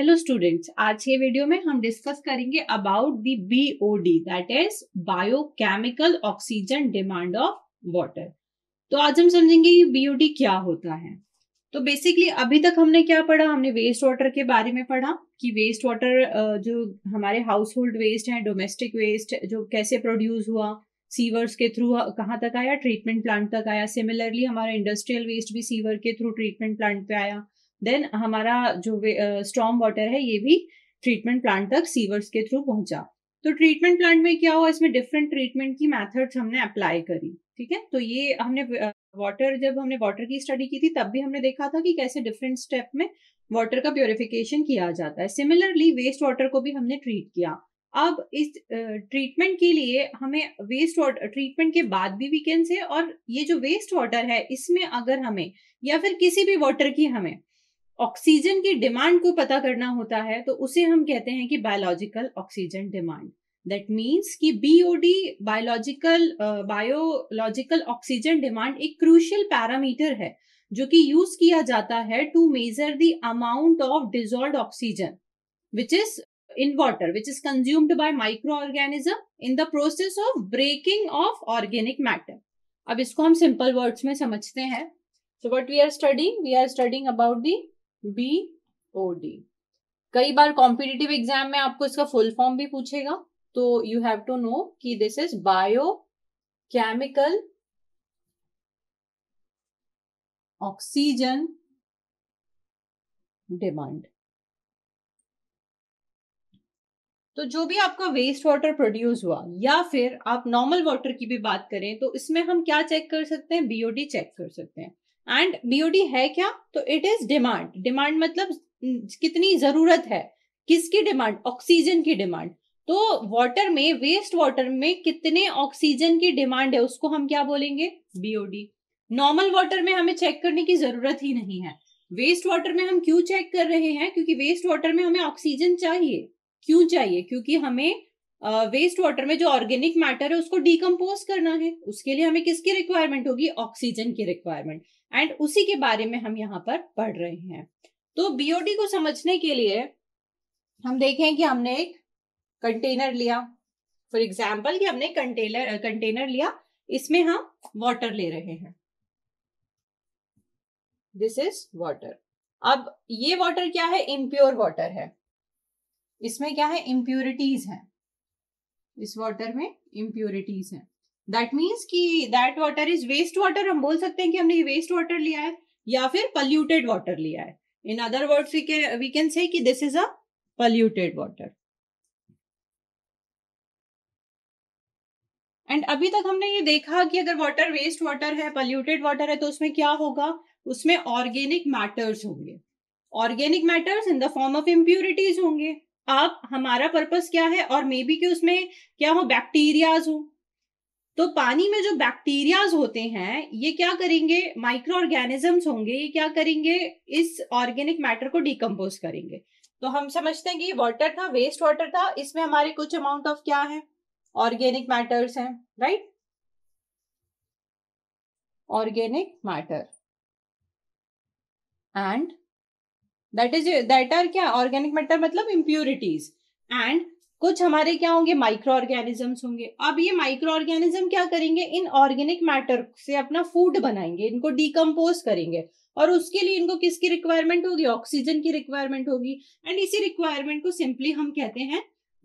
Hello students आज के video में हम डिस्कस करेंगे about the BOD that is biochemical oxygen demand of water तो आज हम समझेंगे कि बीओडी क्या होता है तो बेसिकली अभी तक हमने क्या पढ़ा हमने वेस्ट वाटर के बारे में पढ़ा कि वेस्ट वाटर जो हमारे हाउस होल्ड वेस्ट है डोमेस्टिक वेस्ट जो कैसे प्रोड्यूस हुआ सीवर्स के थ्रू कहाँ तक आया ट्रीटमेंट प्लांट तक आया सिमिलरली हमारा इंडस्ट्रियल वेस्ट भी सीवर के थ्रू ट्रीटमेंट प्लांट पे आया देन हमारा जो स्ट्रॉन्ग वाटर है ये भी ट्रीटमेंट प्लांट तक सीवर्स के थ्रू पहुंचा तो ट्रीटमेंट प्लांट में क्या हुआ इसमें डिफरेंट ट्रीटमेंट की मेथड्स हमने अप्लाई करी ठीक है तो ये हमने वाटर जब हमने वाटर की स्टडी की थी तब भी हमने देखा था कि कैसे डिफरेंट स्टेप में वाटर का प्योरिफिकेशन किया जाता है सिमिलरली वेस्ट वाटर को भी हमने ट्रीट किया अब इस ट्रीटमेंट के लिए हमें वेस्ट वाटर ट्रीटमेंट के बाद भी वीकेंड्स है और ये जो वेस्ट वाटर है इसमें अगर हमें या फिर किसी भी वाटर की हमें ऑक्सीजन की डिमांड को पता करना होता है तो उसे हम कहते हैं कि biological oxygen demand that means कि BOD biological biological oxygen demand एक क्रूशियल पैरामीटर है जो कि यूज किया जाता है to measure the amount of dissolve oxygen which is in water which is consumed by micro organism in the process of breaking of organic matter अब इसको हम सिंपल वर्ड्स में समझते हैं so what we are studying we are studying about the B O D कई बार competitive exam में आपको इसका फुल फॉर्म भी पूछेगा तो यू हैव टू नो कि this is bio chemical oxygen demand तो जो भी आपका वेस्ट वाटर प्रोड्यूस हुआ या फिर आप नॉर्मल वाटर की भी बात करें तो इसमें हम क्या चेक कर सकते हैं बीओडी चेक कर सकते हैं एंड बीओडी है क्या तो इट इज डिमांड डिमांड मतलब mm, कितनी जरूरत है किसकी डिमांड ऑक्सीजन की डिमांड तो वाटर में वेस्ट वाटर में कितने ऑक्सीजन की डिमांड है उसको हम क्या बोलेंगे बीओडी नॉर्मल वाटर में हमें चेक करने की जरूरत ही नहीं है वेस्ट वाटर में हम क्यों चेक कर रहे हैं क्योंकि वेस्ट वाटर में हमें ऑक्सीजन चाहिए क्यों चाहिए क्योंकि हमें वेस्ट वाटर में जो ऑर्गेनिक मैटर है उसको डिकम्पोज करना है उसके लिए हमें किसकी रिक्वायरमेंट होगी ऑक्सीजन की रिक्वायरमेंट एंड उसी के बारे में हम यहाँ पर पढ़ रहे हैं तो बीओडी को समझने के लिए हम देखें कि हमने एक कंटेनर लिया फॉर एग्जाम्पल कि हमने कंटेनर कंटेनर लिया इसमें हम वाटर ले रहे हैं दिस इज वाटर अब ये वाटर क्या है इम्प्योर वाटर है इसमें क्या है इम्प्योरिटीज हैं इस वाटर में इम्प्योरिटीज है दैट मीन्स कि that water is waste water हम बोल सकते हैं कि हमने ये वेस्ट वाटर लिया है या फिर पल्यूटेड वाटर लिया है in other words we can say this is a polluted water and अभी तक हमने ये देखा कि अगर वाटर वेस्ट वाटर है पल्यूटेड वाटर है तो उसमें क्या होगा उसमें ऑर्गेनिक मैटर्स होंगे organic matters in the form of impurities होंगे अब हमारा पर्पस क्या है और मे बी कि उसमें क्या हो बैक्टीरियाज हो तो पानी में जो बैक्टीरियाज होते हैं ये क्या करेंगे माइक्रो ऑर्गेनिजम्स होंगे ये क्या करेंगे इस ऑर्गेनिक मैटर को डिकम्पोज करेंगे तो हम समझते हैं कि वाटर था वेस्ट वाटर था इसमें हमारे कुछ अमाउंट ऑफ क्या है ऑर्गेनिक मैटर्स हैं right organic matter and that is that are क्या ऑर्गेनिक मैटर मतलब इम्प्योरिटीज एंड कुछ हमारे क्या होंगे माइक्रो ऑर्गेनिजम्स होंगे अब ये माइक्रो ऑर्गेनिज्म क्या करेंगे इन ऑर्गेनिक मैटर से अपना फूड बनाएंगे इनको डिकम्पोज करेंगे और उसके लिए इनको किसकी रिक्वायरमेंट होगी ऑक्सीजन की रिक्वायरमेंट होगी एंड इसी रिक्वायरमेंट को सिंपली हम कहते हैं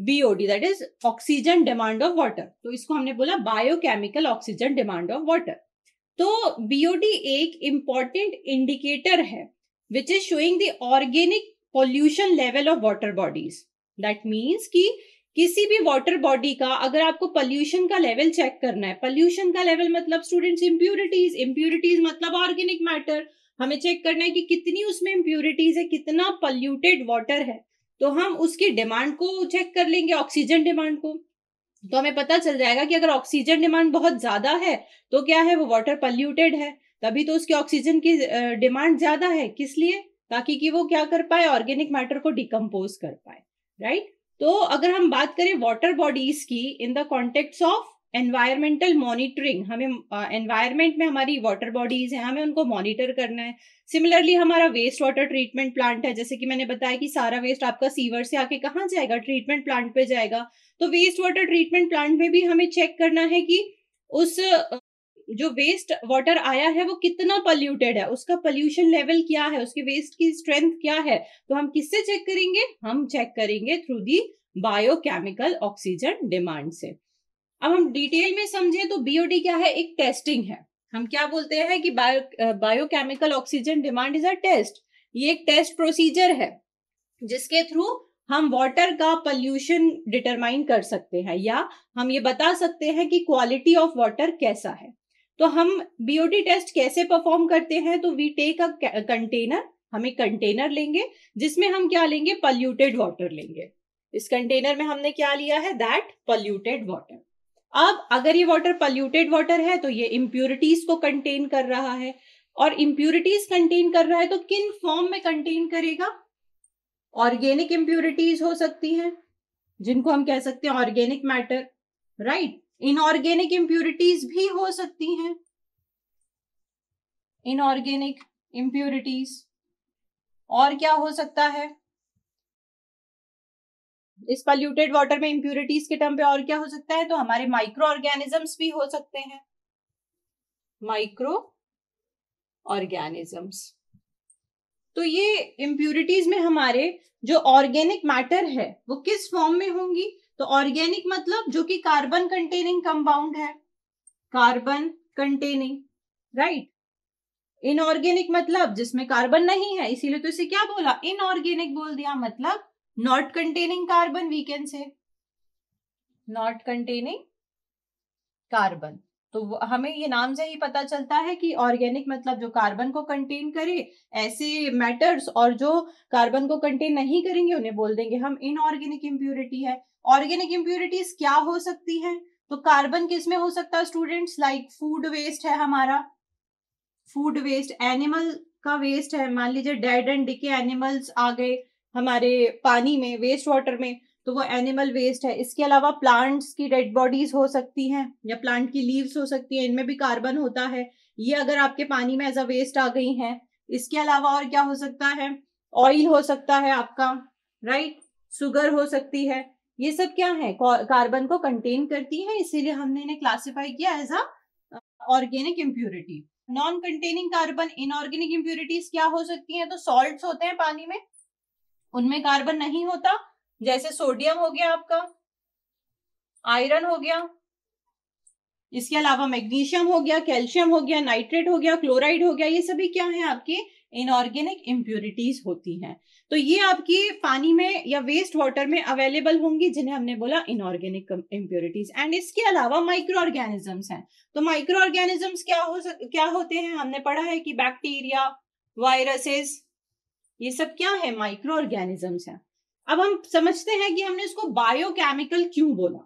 BOD that is oxygen demand of water तो इसको हमने बोला biochemical oxygen demand of water तो बीओडी एक इंपॉर्टेंट इंडिकेटर है which is showing the pollution level of water bodies that That की कि किसी भी वाटर बॉडी का अगर आपको पॉल्यूशन का लेवल चेक करना है पॉल्यूशन का लेवल मतलब स्टूडेंट्स इम्प्यूरिटीज इम्प्यूरिटीज मतलब ऑर्गेनिक मैटर हमें चेक करना है कि कितनी उसमें इम्प्यूरिटीज है कितना पॉल्यूटेड वाटर है तो हम उसकी डिमांड को चेक कर लेंगे ऑक्सीजन डिमांड को तो हमें पता चल जाएगा कि अगर ऑक्सीजन डिमांड बहुत ज्यादा है तो क्या है वो वाटर पॉल्यूटेड है तभी तो उसकी ऑक्सीजन की डिमांड ज्यादा है किस लिए ताकि कि वो क्या कर पाए ऑर्गेनिक मैटर को डिकम्पोज कर पाए राइट तो अगर हम बात करें वाटर बॉडीज की in the context of environmental monitoring हमें एनवायरमेंट uh, में हमारी वाटर बॉडीज हैं हमें उनको मॉनिटर करना है सिमिलरली हमारा वेस्ट वाटर ट्रीटमेंट प्लांट है जैसे कि मैंने बताया कि सारा वेस्ट आपका सीवर से आके कहाँ जाएगा ट्रीटमेंट प्लांट पे जाएगा तो वेस्ट वाटर ट्रीटमेंट प्लांट में भी हमें चेक करना है कि उस जो वेस्ट वाटर आया है वो कितना पॉल्यूटेड है उसका पॉल्यूशन लेवल क्या है उसके वेस्ट की स्ट्रेंथ क्या है तो हम किससे चेक करेंगे हम चेक करेंगे through the biochemical oxygen demand से अब हम डिटेल में समझे तो बीओडी क्या है एक टेस्टिंग है हम क्या बोलते हैं कि bio biochemical oxygen demand is a test ये एक टेस्ट प्रोसीजर है जिसके थ्रू हम वाटर का पॉल्यूशन डिटरमाइन कर सकते हैं या हम ये बता सकते हैं कि क्वालिटी ऑफ वाटर कैसा है तो हम बीओडी टेस्ट कैसे परफॉर्म करते हैं तो वी टेक अ कंटेनर हम एक कंटेनर लेंगे जिसमें हम क्या लेंगे पल्यूटेड वाटर लेंगे इस कंटेनर में हमने क्या लिया है दैट पल्यूटेड वाटर अब अगर ये वाटर पल्यूटेड वाटर है तो ये इम्प्यूरिटीज को कंटेन कर रहा है और इम्प्यूरिटीज कंटेन कर रहा है तो किन फॉर्म में कंटेन करेगा ऑर्गेनिक इम्प्यूरिटीज हो सकती हैं जिनको हम कह सकते हैं organic matter right inorganic impurities भी हो सकती हैं इनऑर्गेनिक इंप्यूरिटीज और क्या हो सकता है इस पल्यूटेड वाटर में इंप्यूरिटीज के टर्म पे और क्या हो सकता है तो हमारे माइक्रो ऑर्गेनिजम्स भी हो सकते हैं माइक्रो ऑर्गेनिजम्स तो ये इंप्यूरिटीज में हमारे जो ऑर्गेनिक मैटर है वो किस फॉर्म में होंगी तो ऑर्गेनिक मतलब जो कि कार्बन कंटेनिंग कंपाउंड है कार्बन कंटेनिंग राइट इनऑर्गेनिक मतलब जिसमें कार्बन नहीं है इसीलिए तो इसे क्या बोला इनऑर्गेनिक बोल दिया मतलब not containing carbon we can say not containing carbon तो हमें ये नाम से ही पता चलता है कि ऑर्गेनिक मतलब जो कार्बन को कंटेन करे ऐसे मैटर्स और जो कार्बन को कंटेन नहीं करेंगे उन्हें बोल देंगे हम इनऑर्गेनिक इम्प्योरिटी है ऑर्गेनिक इम्प्योरिटीज क्या हो सकती है तो कार्बन किस में हो सकता है स्टूडेंट्स लाइक फूड वेस्ट है हमारा फूड वेस्ट एनिमल का वेस्ट है मान लीजिए डेड एंड डिके एनिमल्स आ गए हमारे पानी में वेस्ट वाटर में तो वो एनिमल वेस्ट है इसके अलावा प्लांट्स की डेड बॉडीज हो सकती हैं या प्लांट की लीव्स हो सकती हैं इनमें भी कार्बन होता है ये अगर आपके पानी में एज अ वेस्ट आ गई है इसके अलावा और क्या हो सकता है ऑयल हो सकता है आपका राइट शुगर हो सकती है ये सब क्या है कार्बन को कंटेन करती है इसीलिए हमने इन्हें क्लासिफाई किया as a organic impurity non containing carbon inorganic impurities क्या हो सकती हैं तो सॉल्ट्स होते हैं पानी में उनमें कार्बन नहीं होता जैसे सोडियम हो गया आपका आयरन हो गया इसके अलावा मैग्नीशियम हो गया कैल्शियम हो गया नाइट्रेट हो गया क्लोराइड हो गया ये सभी क्या है आपकी इनऑर्गेनिक इम्प्योरिटीज होती हैं तो ये आपकी पानी में या वेस्ट वाटर में अवेलेबल होंगी जिन्हें हमने बोला इनऑर्गेनिक इम्प्योरिटीज एंड इसके अलावा माइक्रो ऑर्गेनिजम्स हैं तो माइक्रो ऑर्गेनिजम्स क्या हो सक, क्या होते हैं हमने पढ़ा है कि बैक्टीरिया वायरसेस ये सब क्या है माइक्रो ऑर्गेनिजम्स हैं अब हम समझते हैं कि हमने इसको बायोकेमिकल क्यों बोला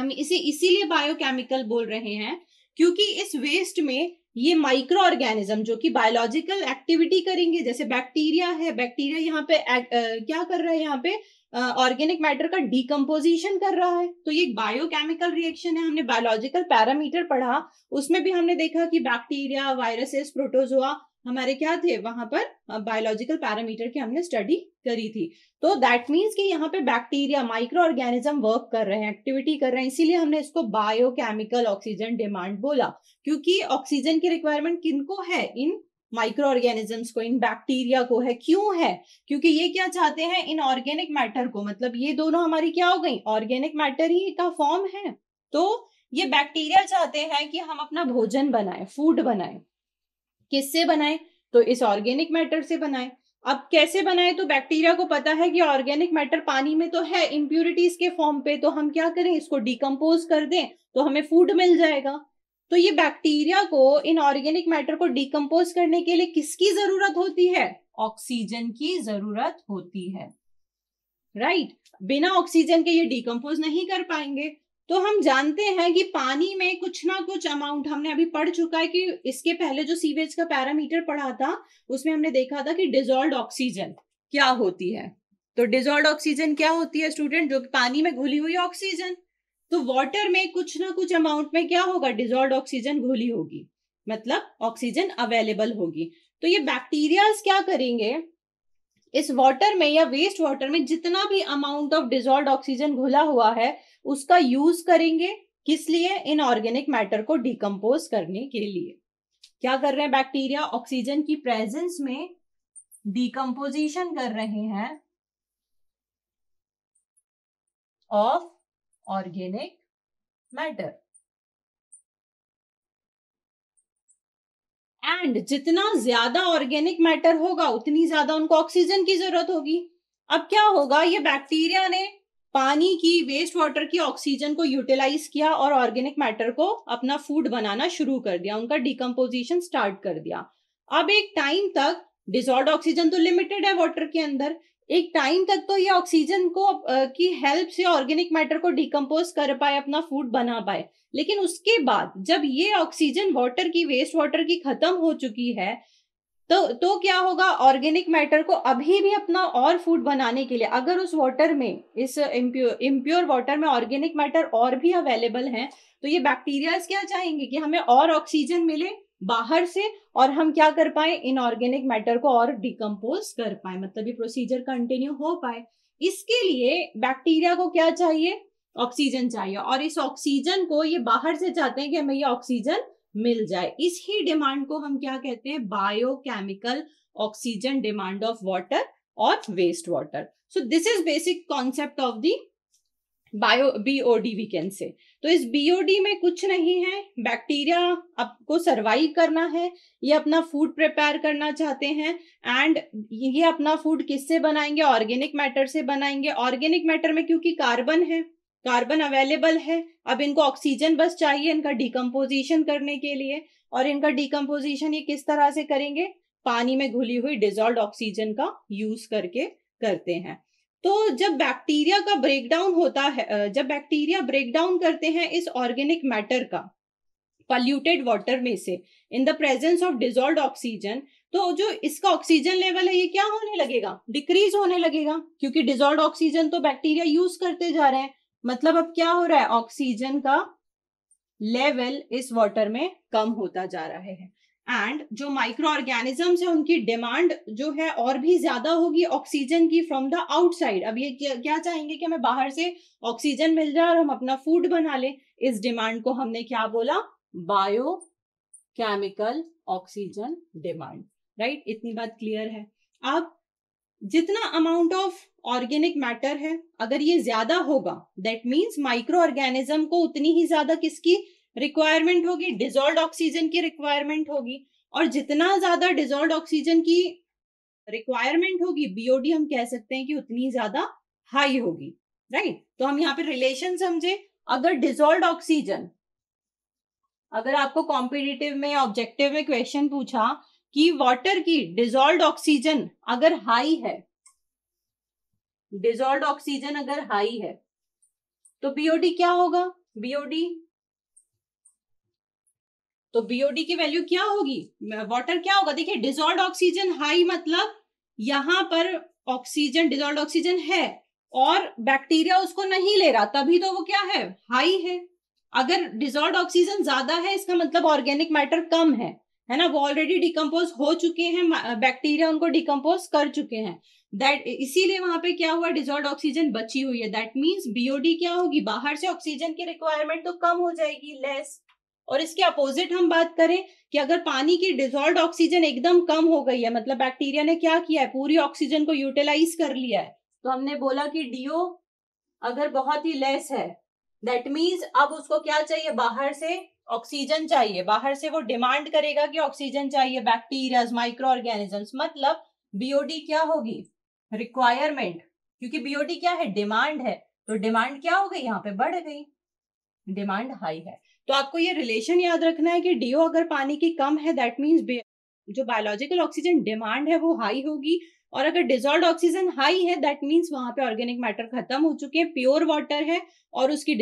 हम इसे इसीलिए बायोकेमिकल बोल रहे हैं क्योंकि इस वेस्ट में ये माइक्रो ऑर्गेनिज्म जो कि बायोलॉजिकल एक्टिविटी करेंगे जैसे बैक्टीरिया है बैक्टीरिया यहाँ पे आ, क्या कर रहा है यहाँ पे ऑर्गेनिक uh, मैटर का डिकम्पोजिशन कर रहा है तो ये एक बायोकेमिकल रिएक्शन है हमने बायोलॉजिकल पैरामीटर पढ़ा उसमें भी हमने देखा कि बैक्टीरिया वायरसेस प्रोटोजोआ हमारे क्या थे वहां पर बायोलॉजिकल पैरामीटर की हमने स्टडी करी थी तो दैट मीन्स कि यहाँ पे बैक्टीरिया माइक्रो ऑर्गेनिज्म वर्क कर रहे हैं एक्टिविटी कर रहे हैं इसीलिए हमने इसको बायोकेमिकल ऑक्सीजन डिमांड बोला क्योंकि ऑक्सीजन की रिक्वायरमेंट किनको है इन माइक्रो ऑर्गेनिजम्स को इन बैक्टीरिया को है क्यों है क्योंकि ये क्या चाहते हैं इन ऑर्गेनिक मैटर को मतलब ये दोनों हमारी क्या हो गई ऑर्गेनिक मैटर ही का फॉर्म है तो ये बैक्टीरिया चाहते हैं कि हम अपना भोजन बनाए फूड बनाए किससे बनाए तो इस ऑर्गेनिक मैटर से बनाए अब कैसे बनाए तो बैक्टीरिया को पता है कि ऑर्गेनिक मैटर पानी में तो है इम्प्यूरिटीज के फॉर्म पे तो हम क्या करें इसको डिकम्पोज कर दें तो हमें फूड मिल जाएगा तो ये बैक्टीरिया को ऑर्गेनिक मैटर को डिकम्पोज करने के लिए किसकी जरूरत होती है ऑक्सीजन की जरूरत होती है राइट right? बिना ऑक्सीजन के ये डिकम्पोज नहीं कर पाएंगे तो हम जानते हैं कि पानी में कुछ ना कुछ अमाउंट हमने अभी पढ़ चुका है कि इसके पहले जो सीवेज का पैरामीटर पढ़ा था उसमें हमने देखा था कि डिजोल्व ऑक्सीजन क्या होती है तो डिजोल्व ऑक्सीजन क्या होती है स्टूडेंट जो पानी में घुली हुई ऑक्सीजन तो वाटर में कुछ ना कुछ अमाउंट में क्या होगा डिजॉल्व ऑक्सीजन घोली होगी मतलब ऑक्सीजन अवेलेबल होगी तो ये बैक्टीरियाज क्या करेंगे इस वाटर में या वेस्ट वाटर में जितना भी अमाउंट ऑफ डिजॉल्व ऑक्सीजन घुला हुआ है उसका यूज करेंगे किस लिए इन ऑर्गेनिक मैटर को डिकम्पोज करने के लिए क्या कर रहे हैं बैक्टीरिया ऑक्सीजन की प्रेजेंस में डिकम्पोजिशन कर रहे हैं ऑफ ऑर्गेनिक मैटर एंड जितना ज्यादा ऑर्गेनिक मैटर होगा उतनी ज्यादा उनको ऑक्सीजन की जरूरत होगी अब क्या होगा ये बैक्टीरिया ने पानी की वेस्ट वाटर की ऑक्सीजन को यूटिलाइज किया और ऑर्गेनिक मैटर को अपना फूड बनाना शुरू कर दिया उनका डिकम्पोजिशन स्टार्ट कर दिया अब एक टाइम तक डिजॉल्व ऑक्सीजन तो लिमिटेड है वाटर के अंदर एक टाइम तक तो ये ऑक्सीजन को की हेल्प से ऑर्गेनिक मैटर को डिकम्पोज कर पाए अपना फूड बना पाए लेकिन उसके बाद जब ये ऑक्सीजन वाटर की वेस्ट वाटर की खत्म हो चुकी है तो तो क्या होगा ऑर्गेनिक मैटर को अभी भी अपना और फूड बनाने के लिए अगर उस वाटर में इस इम्प्योर इम्प्योर वाटर में ऑर्गेनिक मैटर और भी अवेलेबल है तो ये बैक्टीरियाज क्या चाहेंगे कि हमें और ऑक्सीजन मिले बाहर से और हम क्या कर पाए इनऑर्गेनिक मैटर को और डिकम्पोज कर पाए मतलब ये प्रोसीजर कंटिन्यू हो पाए इसके लिए बैक्टीरिया को क्या चाहिए ऑक्सीजन चाहिए और इस ऑक्सीजन को ये बाहर से चाहते हैं कि हमें ये ऑक्सीजन मिल जाए इस ही डिमांड को हम क्या कहते हैं biochemical oxygen demand of water और waste water so this is basic concept of the bio BOD we can say तो इस बीओडी में कुछ नहीं है बैक्टीरिया आपको सर्वाइव करना है ये अपना फूड प्रिपेयर करना चाहते हैं एंड ये अपना फूड किससे बनाएंगे ऑर्गेनिक मैटर से बनाएंगे ऑर्गेनिक मैटर में क्योंकि कार्बन है कार्बन अवेलेबल है अब इनको ऑक्सीजन बस चाहिए इनका डिकम्पोजिशन करने के लिए और इनका डिकम्पोजिशन ये किस तरह से करेंगे पानी में घुली हुई डिजोल्व ऑक्सीजन का यूज करके करते हैं तो जब बैक्टीरिया का ब्रेकडाउन होता है जब बैक्टीरिया ब्रेकडाउन करते हैं इस ऑर्गेनिक मैटर का पल्यूटेड वाटर में से in the presence of dissolve oxygen तो जो इसका ऑक्सीजन लेवल है ये क्या होने लगेगा डिक्रीज होने लगेगा क्योंकि डिजोल्व ऑक्सीजन तो बैक्टीरिया यूज करते जा रहे हैं मतलब अब क्या हो रहा है ऑक्सीजन का लेवल इस वाटर में कम होता जा रहा है एंड जो माइक्रो ऑर्गेनिजम्स है उनकी डिमांड जो है और भी ज्यादा होगी ऑक्सीजन की फ्रॉम द आउटसाइड अब ये क्या, क्या चाहेंगे कि हमें बाहर से ऑक्सीजन मिल जाए और हम अपना फूड बना ले इस डिमांड को हमने क्या बोला bio chemical oxygen demand right इतनी बात क्लियर है अब जितना अमाउंट ऑफ ऑर्गेनिक मैटर है अगर ये ज्यादा होगा दैट मीन्स माइक्रो ऑर्गेनिज्म को उतनी ही ज्यादा किसकी रिक्वायरमेंट होगी डिजोल्ड ऑक्सीजन की रिक्वायरमेंट होगी और जितना ज्यादा डिजोल्ड ऑक्सीजन की रिक्वायरमेंट होगी बीओडी हम कह सकते हैं कि उतनी ज्यादा हाई होगी राइट तो हम यहाँ पे रिलेशन समझे अगर डिजोल्ड ऑक्सीजन अगर आपको कॉम्पिटिटिव में ऑब्जेक्टिव में क्वेश्चन पूछा कि वाटर की डिजोल्ड ऑक्सीजन अगर हाई है डिजोल्ड ऑक्सीजन अगर हाई है तो बीओडी क्या होगा बीओडी तो बीओडी की वैल्यू क्या होगी वाटर क्या होगा देखिए डिजोल्ड ऑक्सीजन हाई मतलब यहां पर ऑक्सीजन डिजोल्ड ऑक्सीजन है और बैक्टीरिया उसको नहीं ले रहा तभी तो वो क्या है हाई है अगर डिजोल्ड ऑक्सीजन ज्यादा है इसका मतलब ऑर्गेनिक मैटर कम है है ना वो ऑलरेडी डिकम्पोज हो चुके हैं बैक्टीरिया उनको डिकम्पोज कर चुके हैं दैट इसीलिए वहां पे क्या हुआ डिजोल्ड ऑक्सीजन बची हुई है दैट मीन्स बीओडी क्या होगी बाहर से ऑक्सीजन की रिक्वायरमेंट तो कम हो जाएगी लेस और इसके अपोजिट हम बात करें कि अगर पानी की डिजोल्व ऑक्सीजन एकदम कम हो गई है मतलब बैक्टीरिया ने क्या किया है पूरी ऑक्सीजन को यूटिलाइज कर लिया है तो हमने बोला कि डीओ अगर बहुत ही लेस है दैट मीन्स अब उसको क्या चाहिए बाहर से ऑक्सीजन चाहिए बाहर से वो डिमांड करेगा कि ऑक्सीजन चाहिए बैक्टीरिया माइक्रो ऑर्गेनिजम्स मतलब बीओडी क्या होगी रिक्वायरमेंट क्योंकि बीओडी क्या है डिमांड है तो डिमांड क्या हो गई यहाँ पे बढ़ गई डिमांड हाई है तो आपको ये रिलेशन याद रखना है कि डीओ अगर पानी की कम है दैट मीन्स जो बायोलॉजिकल ऑक्सीजन डिमांड है वो हाई होगी और अगर डिजोल्व ऑक्सीजन हाई है दैट मीन्स वहां पे ऑर्गेनिक मैटर खत्म हो चुके हैं प्योर वाटर है और उसकी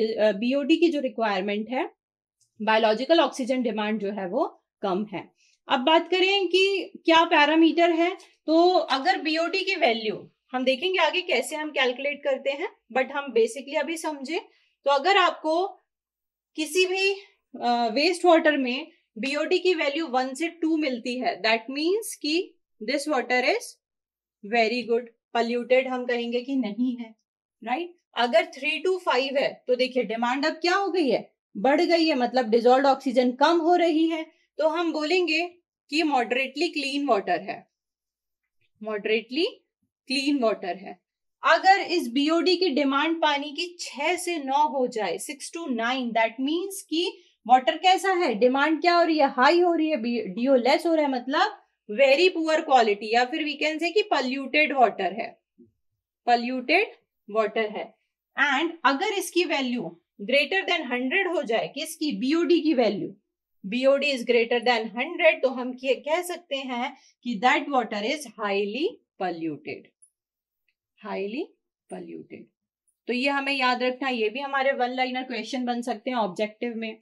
बीओडी की जो रिक्वायरमेंट है बायोलॉजिकल ऑक्सीजन डिमांड जो है वो कम है अब बात करें कि क्या पैरामीटर है तो अगर बीओडी की वैल्यू हम देखेंगे आगे कैसे हम कैलकुलेट करते हैं बट हम बेसिकली अभी समझे तो अगर आपको किसी भी वेस्ट uh, वाटर में बीओडी की वैल्यू वन से टू मिलती है दैट मीन्स कि this water is very good polluted हम कहेंगे कि नहीं है राइट right? अगर थ्री टू फाइव है तो देखिए डिमांड अब क्या हो गई है बढ़ गई है मतलब डिजोल्व ऑक्सीजन कम हो रही है तो हम बोलेंगे कि मॉडरेटली क्लीन वाटर है मॉडरेटली क्लीन वाटर है अगर इस बीओडी की डिमांड पानी की छह से नौ हो जाए six two nine that means कि वाटर कैसा है डिमांड क्या हो रही है हाई हो रही है डीओ लेस हो रहा है मतलब वेरी पुअर क्वालिटी या फिर वी कैन से कि पल्यूटेड वाटर है पल्यूटेड वाटर है एंड अगर इसकी वैल्यू ग्रेटर देन हंड्रेड हो जाए किसकी बीओडी की value BOD is greater than hundred तो हम कह सकते हैं कि that water is highly polluted highly polluted तो ये हमें याद रखना है ये भी हमारे वन लाइनर क्वेश्चन बन सकते हैं ऑब्जेक्टिव में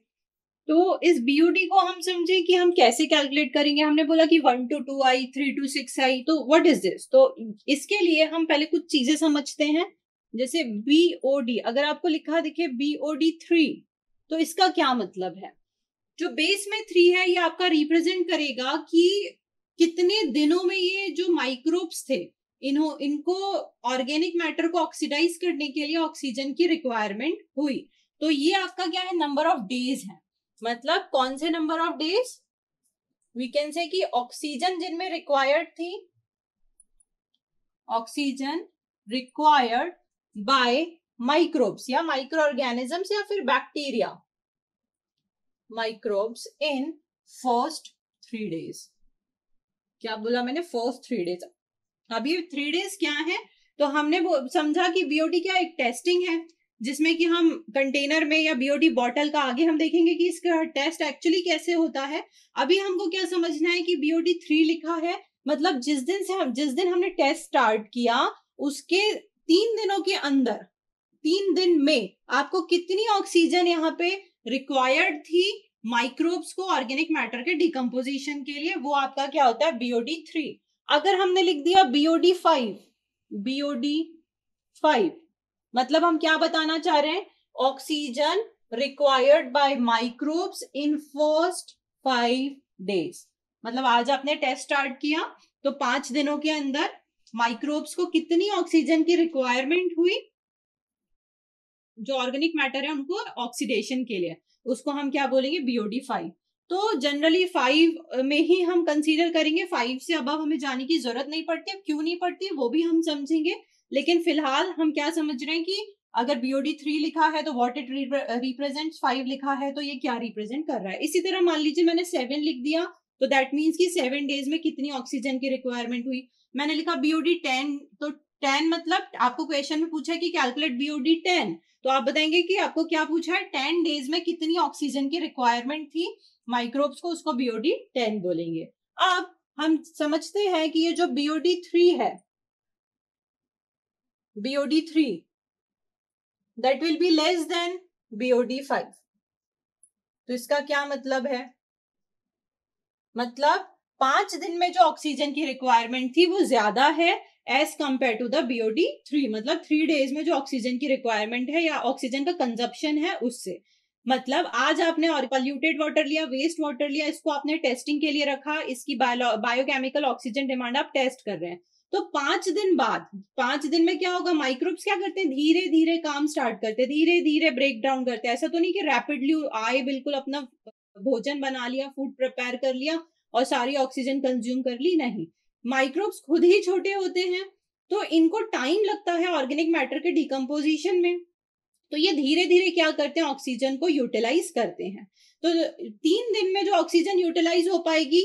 तो इस बीयूडी को हम समझे कि हम कैसे कैलकुलेट करेंगे हमने बोला कि one two two I three two six I तो व्हाट इज दिस तो इसके लिए हम पहले कुछ चीजें समझते हैं जैसे BOD अगर आपको लिखा दिखे BOD थ्री तो इसका क्या मतलब है जो बेस में थ्री है ये आपका रिप्रेजेंट करेगा कि कितने दिनों में ये जो माइक्रोब्स थे इन इनको ऑर्गेनिक मैटर को ऑक्सीडाइज करने के लिए ऑक्सीजन की रिक्वायरमेंट हुई तो ये आपका क्या है नंबर ऑफ डेज है मतलब कौन से number of days we can say कि ऑक्सीजन जिनमें रिक्वायर्ड थी ऑक्सीजन रिक्वायर्ड बाय माइक्रोब्स या माइक्रो ऑर्गेनिजम्स या फिर bacteria microbes in first three days क्या बोला मैंने फर्स्ट थ्री डेज अभी थ्री डेज क्या है तो हमने समझा कि बीओटी क्या एक टेस्टिंग है जिसमें कि हम कंटेनर में या बीओटी बॉटल का आगे हम देखेंगे कि इसका टेस्ट एक्चुअली कैसे होता है अभी हमको क्या समझना है कि बीओटी थ्री लिखा है मतलब जिस दिन से हम जिस दिन हमने टेस्ट स्टार्ट किया उसके तीन दिनों के अंदर तीन दिन में आपको कितनी ऑक्सीजन यहाँ पे रिक्वायर्ड थी माइक्रोब्स को ऑर्गेनिक मैटर के डिकम्पोजिशन के लिए वो आपका क्या होता है बीओडी थ्री अगर हमने लिख दिया बीओडी फाइव बीओडी फाइव मतलब हम क्या बताना चाह रहे हैं oxygen required by microbes in first five days मतलब आज आपने टेस्ट स्टार्ट किया तो पांच दिनों के अंदर माइक्रोब्स को कितनी ऑक्सीजन की रिक्वायरमेंट हुई जो ऑर्गेनिक मैटर है उनको ऑक्सीडेशन के लिए उसको हम क्या बोलेंगे बीओडी फाइव तो जनरली फाइव में ही हम कंसीडर करेंगे फाइव से अब हमें जाने की जरूरत नहीं पड़ती अब क्यों नहीं पड़ती वो भी हम समझेंगे लेकिन फिलहाल हम क्या समझ रहे हैं कि अगर बीओडी थ्री लिखा है तो वॉट इट रिप्रेजेंट फाइव लिखा है तो ये क्या रिप्रेजेंट कर रहा है इसी तरह मान लीजिए मैंने सेवन लिख दिया तो दैट मीन्स की सेवन डेज में कितनी ऑक्सीजन की रिक्वायरमेंट हुई मैंने लिखा बीओडी टेन तो टेन मतलब आपको क्वेश्चन में पूछा कि कैलकुलेट बीओडी टेन तो आप बताएंगे कि आपको क्या पूछा है टेन डेज में कितनी ऑक्सीजन की रिक्वायरमेंट थी माइक्रोब्स को उसको बीओडी टेन बोलेंगे अब हम समझते हैं कि ये जो बीओडी थ्री है BOD three that will be less than BOD five तो इसका क्या मतलब है मतलब पांच दिन में जो ऑक्सीजन की रिक्वायरमेंट थी वो ज्यादा है as compare to the BOD three मतलब थ्री डेज में जो ऑक्सीजन की रिक्वायरमेंट है या ऑक्सीजन का कंजप्शन है उससे मतलब आज आपने और वाटर लिया वेस्ट वाटर लिया इसको आपने टेस्टिंग के लिए रखा इसकी बायोकेमिकल ऑक्सीजन डिमांड आप टेस्ट कर रहे हैं तो पांच दिन बाद पांच दिन में क्या होगा माइक्रोब्स क्या करते हैं धीरे धीरे काम स्टार्ट करते हैं धीरे धीरे ब्रेक डाउन करते हैं ऐसा तो नहीं कि रैपिडली आए बिल्कुल अपना भोजन बना लिया फूड प्रिपेयर कर लिया और सारी ऑक्सीजन कंज्यूम कर ली नहीं माइक्रोब्स खुद ही छोटे होते हैं तो इनको टाइम लगता है ऑर्गेनिक मैटर के डिकम्पोजिशन में तो ये धीरे धीरे क्या करते हैं ऑक्सीजन को यूटिलाइज करते हैं तो तीन दिन में जो ऑक्सीजन यूटिलाइज हो पाएगी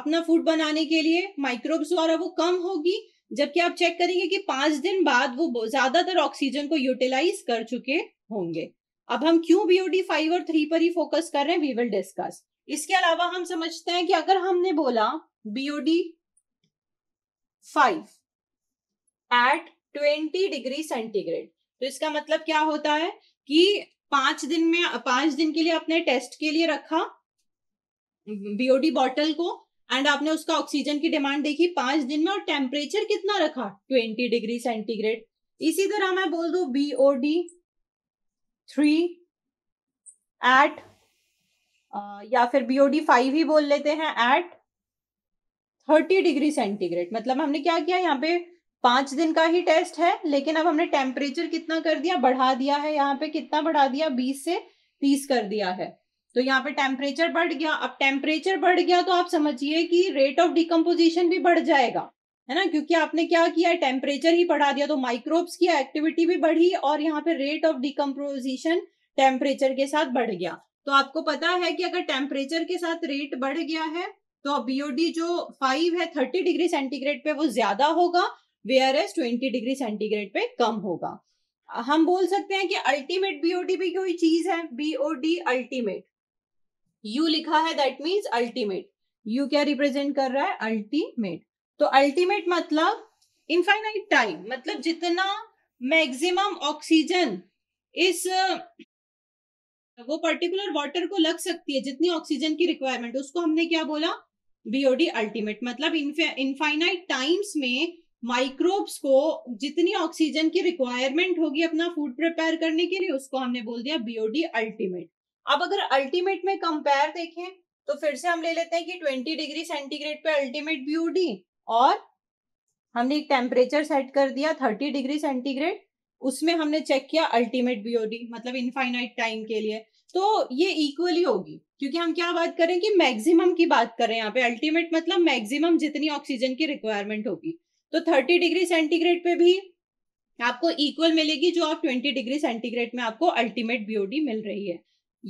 अपना फूड बनाने के लिए माइक्रोब्स द्वारा वो कम होगी जबकि आप चेक करेंगे कि पांच दिन बाद वो ज्यादातर ऑक्सीजन को यूटिलाइज कर चुके होंगे अब हम क्यों बीओडी फाइव और थ्री पर ही फोकस कर रहे हैं वी विल डिस्कस इसके अलावा हम समझते हैं कि अगर हमने बोला BOD five at twenty degree centigrade तो इसका मतलब क्या होता है कि पांच दिन में पांच दिन के लिए अपने टेस्ट के लिए रखा बीओडी बॉटल को एंड आपने उसका ऑक्सीजन की डिमांड देखी पांच दिन में और टेम्परेचर कितना रखा ट्वेंटी डिग्री सेंटीग्रेड इसी तरह मैं बोल दू बीओडी थ्री एट या फिर बीओडी फाइव ही बोल लेते हैं एट थर्टी डिग्री सेंटीग्रेड मतलब हमने क्या किया यहाँ पे पांच दिन का ही टेस्ट है लेकिन अब हमने टेम्परेचर कितना कर दिया बढ़ा दिया है यहाँ पे कितना बढ़ा दिया बीस से तीस कर दिया है तो यहाँ पे टेम्परेचर बढ़ गया अब टेम्परेचर बढ़ गया तो आप समझिए कि रेट ऑफ डिकम्पोजिशन भी बढ़ जाएगा है ना क्योंकि आपने क्या किया है टेम्परेचर ही बढ़ा दिया तो माइक्रोब्स की एक्टिविटी भी बढ़ी और यहाँ पे रेट ऑफ डिकम्पोजिशन टेम्परेचर के साथ बढ़ गया तो आपको पता है कि अगर टेम्परेचर के साथ रेट बढ़ गया है तो बीओडी जो फाइव है थर्टी डिग्री सेंटीग्रेड पे वो ज्यादा होगा whereas twenty degree centigrade पे कम होगा हम बोल सकते हैं कि अल्टीमेट बीओडी भी कोई चीज है बीओडी अल्टीमेट यू लिखा है दैट मीन्स अल्टीमेट यू क्या रिप्रेजेंट कर रहा है अल्टीमेट तो अल्टीमेट मतलब इनफाइनाइट टाइम मतलब जितना मैक्सिमम ऑक्सीजन इस वो पर्टिकुलर वाटर को लग सकती है जितनी ऑक्सीजन की रिक्वायरमेंट उसको हमने क्या बोला बीओडी अल्टीमेट मतलब इनफाइनाइट टाइम्स में माइक्रोब्स को जितनी ऑक्सीजन की रिक्वायरमेंट होगी अपना फूड प्रिपेयर करने के लिए उसको हमने बोल दिया बीओडी अल्टीमेट अब अगर अल्टीमेट में कंपेयर देखें तो फिर से हम ले लेते हैं कि 20 डिग्री सेंटीग्रेड पे अल्टीमेट बीओडी और हमने एक टेम्परेचर सेट कर दिया 30 डिग्री सेंटीग्रेड उसमें हमने चेक किया अल्टीमेट बीओडी मतलब इनफाइनाइट टाइम के लिए तो ये इक्वली होगी क्योंकि हम क्या बात करें कि मैक्सिमम की बात करें यहाँ पे अल्टीमेट मतलब मैक्सिमम जितनी ऑक्सीजन की रिक्वायरमेंट होगी तो थर्टी डिग्री सेंटीग्रेड पे भी आपको इक्वल मिलेगी जो आप ट्वेंटी डिग्री सेंटीग्रेड में आपको अल्टीमेट बीओडी मिल रही है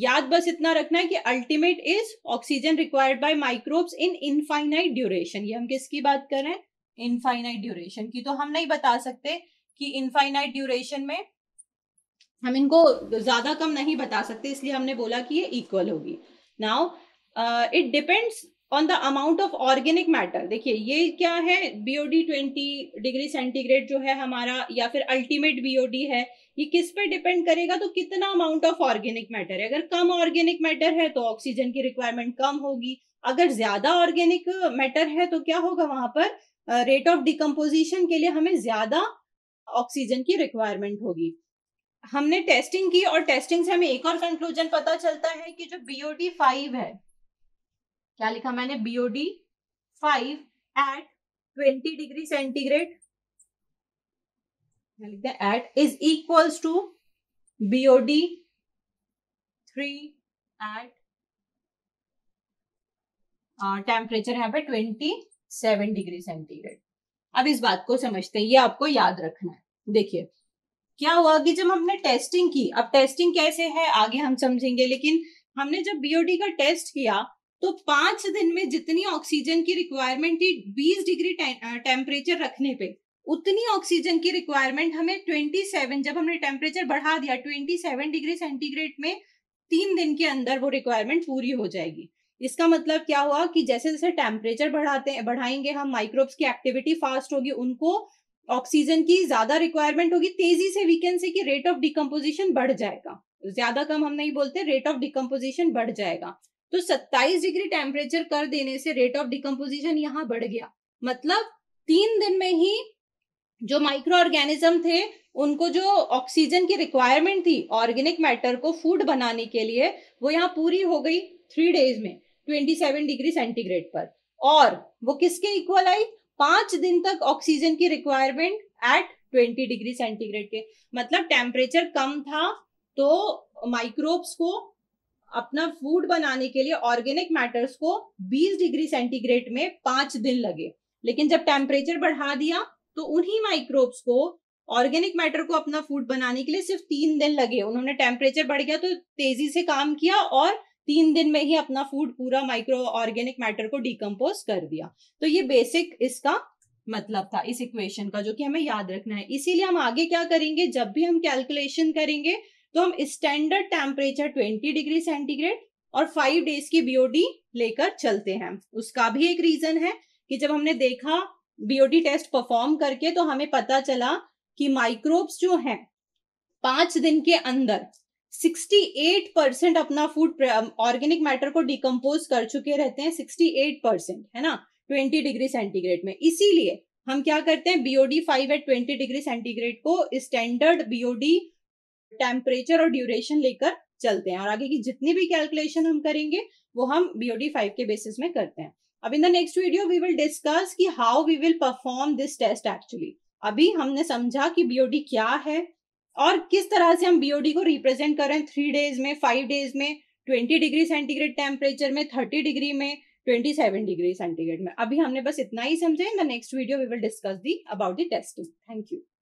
याद बस इतना रखना है कि ultimate is oxygen required by microbes in infinite duration ये हम किसकी बात कर रहे हैं इनफाइनाइट ड्यूरेशन की तो हम नहीं बता सकते कि इनफाइनाइट ड्यूरेशन में हम इनको ज्यादा कम नहीं बता सकते इसलिए हमने बोला कि ये इक्वल होगी now it depends on the amount of organic matter देखिए ये क्या है बीओडी ट्वेंटी डिग्री सेंटीग्रेड जो है हमारा या फिर अल्टीमेट बीओडी है ये किस पे डिपेंड करेगा तो कितना अमाउंट ऑफ ऑर्गेनिक मैटर है अगर कम ऑर्गेनिक मैटर है तो ऑक्सीजन की रिक्वायरमेंट कम होगी अगर ज्यादा ऑर्गेनिक मैटर है तो क्या होगा वहां पर रेट ऑफ डिकम्पोजिशन के लिए हमें ज्यादा ऑक्सीजन की रिक्वायरमेंट होगी हमने टेस्टिंग की और टेस्टिंग से हमें एक और कंक्लूजन पता चलता है कि जो बीओडी फाइव है क्या लिखा मैंने BOD five at twenty degree centigrade लिखते हैं at is equals to BOD three at temperature यहाँ पे ट्वेंटी सेवन डिग्री सेंटीग्रेड अब इस बात को समझते हैं ये आपको याद रखना है देखिए क्या हुआ कि जब हमने टेस्टिंग की अब टेस्टिंग कैसे है आगे हम समझेंगे लेकिन हमने जब बीओडी का टेस्ट किया तो पांच दिन में जितनी ऑक्सीजन की रिक्वायरमेंट थी बीस डिग्री टेम्परेचर रखने पे उतनी ऑक्सीजन की रिक्वायरमेंट हमें 27 जब हमने टेम्परेचर बढ़ा दिया 27 डिग्री सेंटीग्रेड में तीन दिन के अंदर वो रिक्वायरमेंट पूरी हो जाएगी इसका मतलब क्या हुआ कि जैसे जैसे टेम्परेचर बढ़ाते हैं बढ़ाएंगे हम माइक्रोब्स की एक्टिविटी फास्ट होगी उनको ऑक्सीजन की ज्यादा रिक्वायरमेंट होगी तेजी से वीकेंड से कि रेट ऑफ डिकम्पोजिशन बढ़ जाएगा ज्यादा कम हम नहीं बोलते रेट ऑफ डिकम्पोजिशन बढ़ जाएगा तो 27 डिग्री टेम्परेचर कर देने से रेट ऑफ डिकम्पोजिशन यहाँ बढ़ गया मतलब तीन दिन में ही जो माइक्रो ऑर्गेनिज्म थे उनको जो ऑक्सीजन की रिक्वायरमेंट थी ऑर्गेनिक मैटर को फूड बनाने के लिए वो यहाँ पूरी हो गई थ्री डेज में 27 डिग्री सेंटीग्रेड पर और वो किसके इक्वल आई पांच दिन तक ऑक्सीजन की रिक्वायरमेंट एट 20 डिग्री सेंटीग्रेड के मतलब टेम्परेचर कम था तो माइक्रोब्स को अपना फूड बनाने के लिए ऑर्गेनिक मैटर्स को 20 डिग्री सेंटीग्रेड में पांच दिन लगे लेकिन जब टेम्परेचर बढ़ा दिया तो उन्हीं माइक्रोब्स को ऑर्गेनिक मैटर को अपना फूड बनाने के लिए सिर्फ तीन दिन लगे उन्होंने टेम्परेचर बढ़ गया तो तेजी से काम किया और तीन दिन में ही अपना फूड पूरा माइक्रो ऑर्गेनिक मैटर को डिकम्पोज कर दिया तो ये बेसिक इसका मतलब था इस इक्वेशन का जो कि हमें याद रखना है इसीलिए हम आगे क्या करेंगे जब भी हम कैलकुलेशन करेंगे तो हम स्टैंडर्ड टेम्परेचर 20 डिग्री सेंटीग्रेड और फाइव डेज की बीओडी लेकर चलते हैं उसका भी एक रीजन है कि जब हमने देखा बीओडी टेस्ट परफॉर्म करके तो हमें पता चला कि माइक्रोब्स जो हैं पांच दिन के अंदर 68 परसेंट अपना फूड ऑर्गेनिक मैटर को डिकम्पोज कर चुके रहते हैं 68 परसेंट है ना 20 डिग्री सेंटीग्रेड में इसीलिए हम क्या करते हैं BOD five at twenty degree centigrade को स्टैंडर्ड बीओडी टेम्परेचर और ड्यूरेशन लेकर चलते हैं और आगे की जितनी भी कैलकुलेशन हम करेंगे वो हम बीओडी फाइव के बेसिस में करते हैं अब in the next video we will discuss कि how we will perform this test actually अभी हमने समझा कि बीओडी क्या है और किस तरह से हम बीओडी को रिप्रेजेंट कर रहे हैं थ्री डेज में फाइव डेज में ट्वेंटी डिग्री सेंटीग्रेड टेम्परेचर में थर्टी डिग्री में ट्वेंटी सेवन डिग्री सेंटीग्रेड में अभी हमने बस इतना ही समझा in the next video we will discuss the about the testing thank you